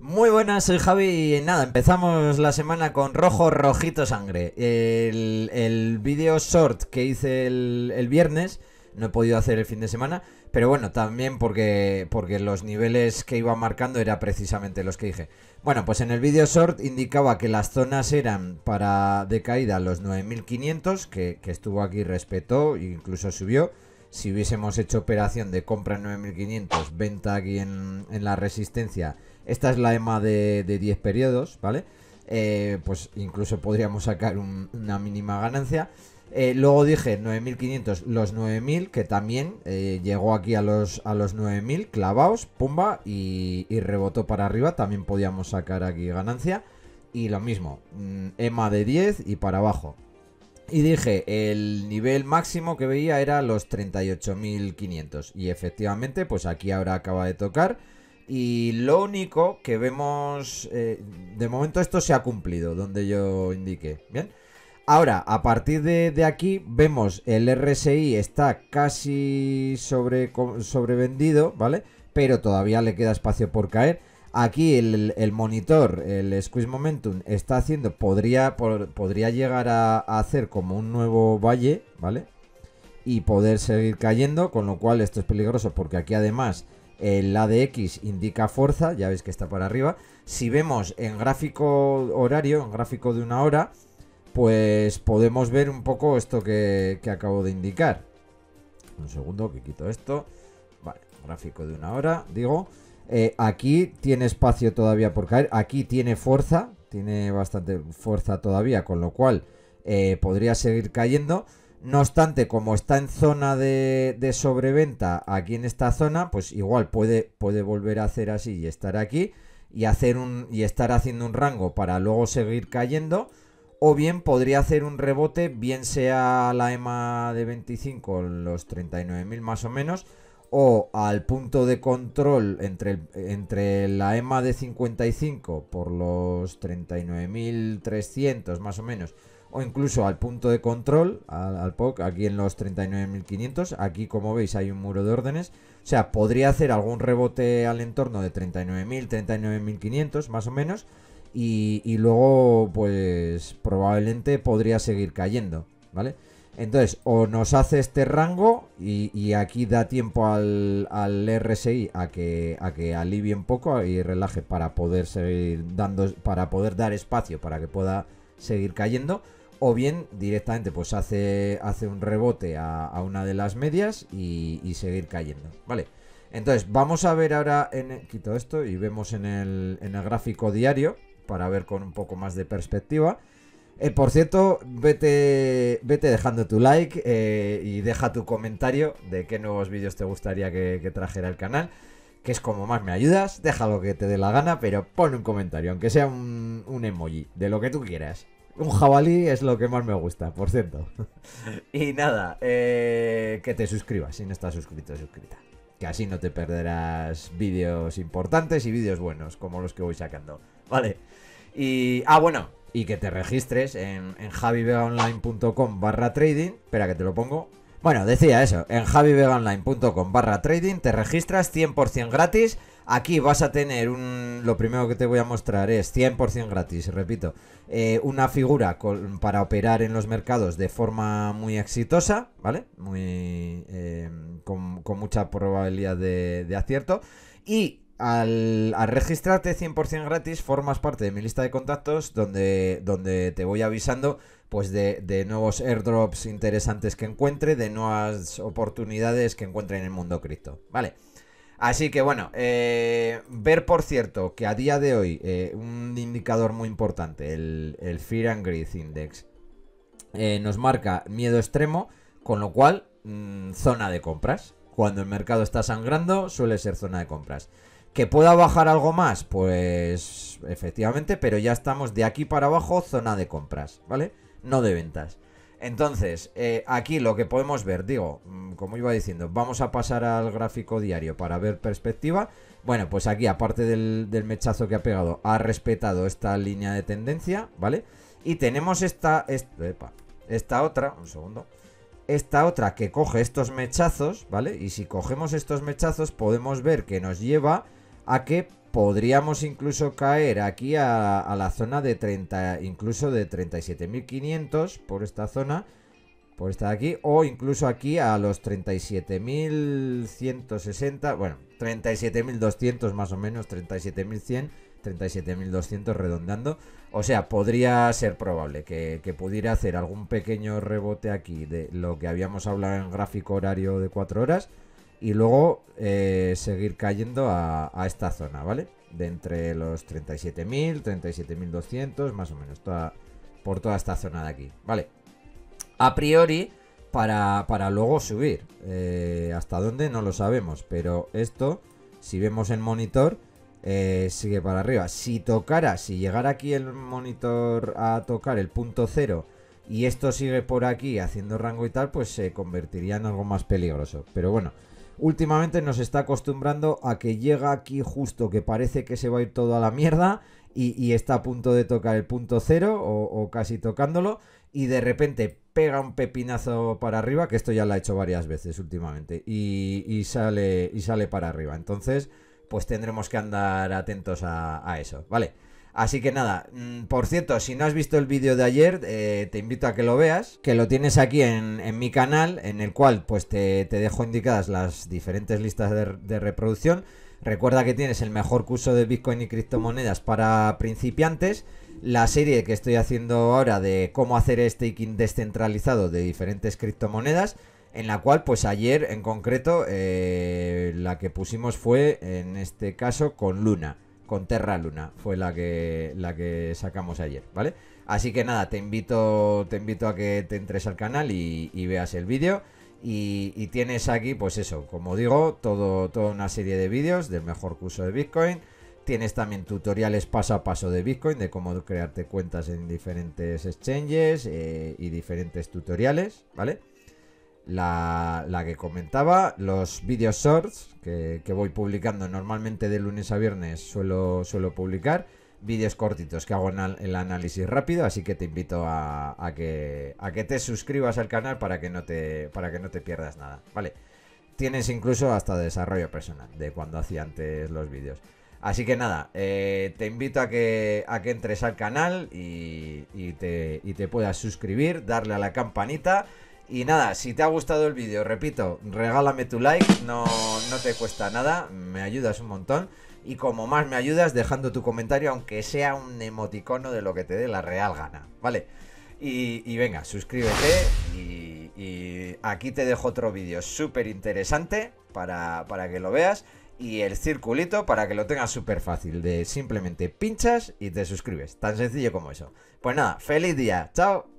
Muy buenas, soy Javi. y Nada, empezamos la semana con Rojo Rojito Sangre. El, el vídeo short que hice el, viernes, no he podido hacer el fin de semana, pero bueno, también porque, porque los niveles que iba marcando eran precisamente los que dije. Bueno, pues en el vídeo short indicaba que las zonas eran para de caída los 9500, que, que estuvo aquí, respetó e incluso subió. Si hubiésemos hecho operación de compra en 9500, venta aquí en, la resistencia, esta es la EMA de, 10 periodos, ¿vale? Eh, pues incluso podríamos sacar una mínima ganancia. Eh, luego dije 9500, los 9000, que también eh, llegó aquí a los, a los 9000, clavaos, pumba, y, y, rebotó para arriba. También podíamos sacar aquí ganancia. Y lo mismo, mm, EMA de 10 y para abajo. Y dije, el nivel máximo que veía era los 38.500. Y efectivamente, pues aquí ahora acaba de tocar. Y lo único que vemos... Eh, de momento esto se ha cumplido, donde yo indiqué. Bien. Ahora, a partir de, aquí, vemos el RSI está casi sobre, sobrevendido, ¿vale? Pero todavía le queda espacio por caer. Aquí el, monitor, el Squeeze Momentum, está haciendo, podría, podría llegar a, hacer como un nuevo valle, ¿vale? Y poder seguir cayendo, con lo cual esto es peligroso porque aquí además el ADX indica fuerza, ya veis que está para arriba. Si vemos en gráfico horario, en gráfico de una hora, pues podemos ver un poco esto que, que acabo de indicar. Un segundo que quito esto. Vale, gráfico de una hora, digo. Eh, aquí tiene espacio todavía por caer. Aquí tiene fuerza. Tiene bastante fuerza todavía, con lo cual eh, podría seguir cayendo. No obstante, como está en zona de, sobreventa aquí en esta zona, pues igual puede, puede volver a hacer así y estar aquí y, hacer un, y estar haciendo un rango para luego seguir cayendo. O bien podría hacer un rebote, bien sea la EMA de 25, los 39.000 más o menos, o al punto de control entre, entre la EMA de 55 por los 39.300 más o menos, o incluso al punto de control, al, POC, aquí en los 39.500, aquí como veis hay un muro de órdenes, o sea, podría hacer algún rebote al entorno de 39.000, 39.500 más o menos, y, y luego pues probablemente podría seguir cayendo, ¿vale? vale entonces, o nos hace este rango y, aquí da tiempo al, RSI a que, a que alivie un poco y relaje para poder seguir dando, para poder dar espacio para que pueda seguir cayendo. O bien directamente pues hace, hace un rebote a, una de las medias y, seguir cayendo. Vale. Entonces, vamos a ver ahora, en, quito esto y vemos en el, en el gráfico diario para ver con un poco más de perspectiva. Eh, por cierto, vete, vete dejando tu like eh, y deja tu comentario de qué nuevos vídeos te gustaría que, trajera el canal, que es como más me ayudas, deja lo que te dé la gana, pero pon un comentario, aunque sea un, emoji, de lo que tú quieras. Un jabalí es lo que más me gusta, por cierto. y nada, eh, que te suscribas si no estás suscrito, suscrita. Que así no te perderás vídeos importantes y vídeos buenos, como los que voy sacando. Vale. Y. Ah, bueno y que te registres en, javivegaonline.com barra trading. Espera que te lo pongo. Bueno, decía eso, en javivegaonline.com barra trading te registras 100% gratis. Aquí vas a tener un... Lo primero que te voy a mostrar es 100% gratis, repito. Eh, una figura para operar en los mercados de forma muy exitosa, ¿vale? Muy... Eh, con, mucha probabilidad de, de acierto. Y al, registrarte 100% gratis, formas parte de mi lista de contactos donde, donde te voy avisando pues de, nuevos airdrops interesantes que encuentre, de nuevas oportunidades que encuentre en el mundo cripto. Vale. Así que bueno, eh, ver por cierto que a día de hoy eh, un indicador muy importante, el, Fear and Greed Index, eh, nos marca miedo extremo, con lo cual mm, zona de compras. Cuando el mercado está sangrando suele ser zona de compras. ¿Que pueda bajar algo más? Pues efectivamente, pero ya estamos de aquí para abajo, zona de compras, ¿vale? No de ventas. Entonces, eh, aquí lo que podemos ver, digo, mm, como iba diciendo, vamos a pasar al gráfico diario para ver perspectiva. Bueno, pues aquí, aparte del, mechazo que ha pegado, ha respetado esta línea de tendencia, ¿vale? Y tenemos esta, esta otra, un segundo, esta otra que coge estos mechazos, ¿vale? Y si cogemos estos mechazos podemos ver que nos lleva a que podríamos incluso caer aquí a, la zona de 30, incluso de 37.500 por esta zona, por esta de aquí, o incluso aquí a los 37.160, bueno, 37.200 más o menos, 37.100. 37.200 redondando O sea, podría ser probable que, que, pudiera hacer algún pequeño rebote aquí de lo que habíamos hablado en gráfico horario de 4 horas y luego eh, seguir cayendo a, esta zona, ¿vale? De entre los 37.000, 37.200, más o menos, por toda esta zona de aquí, ¿vale? A priori, para, luego subir. Eh, hasta dónde no lo sabemos, pero esto, si vemos el monitor, eh, sigue para arriba. Si tocara, si llegara aquí el monitor a tocar el punto cero y esto sigue por aquí haciendo rango y tal, pues se convertiría en algo más peligroso. Pero bueno, últimamente nos está acostumbrando a que llega aquí justo que parece que se va a ir todo a la mierda y, está a punto de tocar el punto cero o, casi tocándolo y de repente pega un pepinazo para arriba, que esto ya lo ha hecho varias veces últimamente, y, sale, y sale para arriba. Entonces, pues tendremos que andar atentos a eso. Vale. Así que nada, mm, por cierto, si no has visto el vídeo de ayer, eh, te invito a que lo veas, que lo tienes aquí en, mi canal, en el cual pues te, dejo indicadas las diferentes listas de, reproducción. Recuerda que tienes el mejor curso de Bitcoin y criptomonedas para principiantes, la serie que estoy haciendo ahora de cómo hacer staking descentralizado de diferentes criptomonedas, en la cual pues ayer en concreto eh, la que pusimos fue en este caso con Luna con Terra Luna, fue la que, la que sacamos ayer, ¿vale? Así que nada, te invito, te invito a que te entres al canal y, veas el vídeo. Y, tienes aquí, pues eso, como digo, todo, toda una serie de vídeos del mejor curso de Bitcoin. Tienes también tutoriales paso a paso de Bitcoin, de cómo crearte cuentas en diferentes exchanges eh, y diferentes tutoriales, ¿vale? la, que comentaba, los videos shorts que, voy publicando normalmente de lunes a viernes suelo, publicar, vídeos cortitos que hago en el análisis rápido, así que te invito a, que, a que te suscribas al canal para que no te, para que no te pierdas nada, ¿vale? Tienes incluso hasta desarrollo personal de cuando hacía antes los vídeos. Así que nada, eh, te invito a que, a que entres al canal y, y, te, y te puedas suscribir, darle a la campanita y nada, si te ha gustado el vídeo, repito, regálame tu like, no, te cuesta nada, me ayudas un montón. Y como más me ayudas dejando tu comentario, aunque sea un emoticono de lo que te dé la real gana, ¿vale? Y, venga, suscríbete y, aquí te dejo otro vídeo súper interesante para, para que lo veas. Y el circulito para que lo tengas súper fácil, de simplemente pinchas y te suscribes, tan sencillo como eso. Pues nada, feliz día, chao.